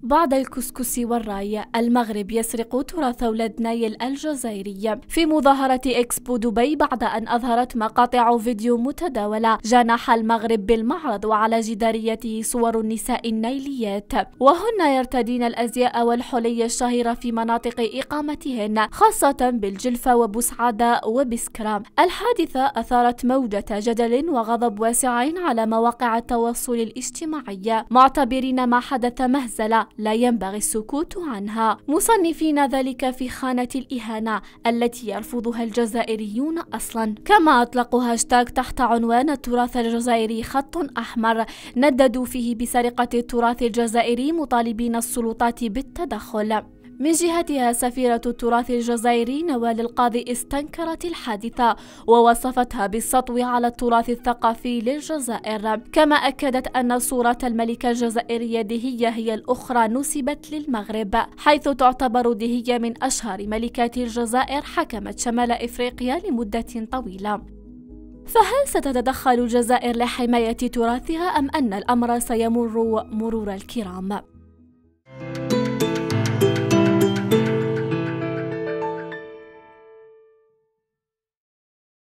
بعد الكسكس والراي المغرب يسرق تراث نايل الجزائري في مظاهرة إكسبو دبي بعد أن أظهرت مقاطع فيديو متداولة جناح المغرب بالمعرض وعلى جداريته صور النساء النيليات وهن يرتدين الأزياء والحلي الشهيرة في مناطق إقامتهن خاصة بالجلفة وبسعادة وبسكرة الحادثة أثارت موجة جدل وغضب واسعين على مواقع التواصل الاجتماعي معتبرين ما حدث مهزلة لا ينبغي السكوت عنها مصنفين ذلك في خانة الإهانة التي يرفضها الجزائريون أصلا كما أطلقوا هاشتاغ تحت عنوان التراث الجزائري خط أحمر نددوا فيه بسرقة التراث الجزائري مطالبين السلطات بالتدخل من جهتها سفيرة التراث الجزائري نوال القاضي استنكرت الحادثة ووصفتها بالسطو على التراث الثقافي للجزائر كما أكدت أن صورة الملكة الجزائرية دهية هي الأخرى نسبت للمغرب حيث تعتبر دهية من أشهر ملكات الجزائر حكمت شمال إفريقيا لمدة طويلة فهل ستتدخل الجزائر لحماية تراثها أم أن الأمر سيمر مرور الكرام؟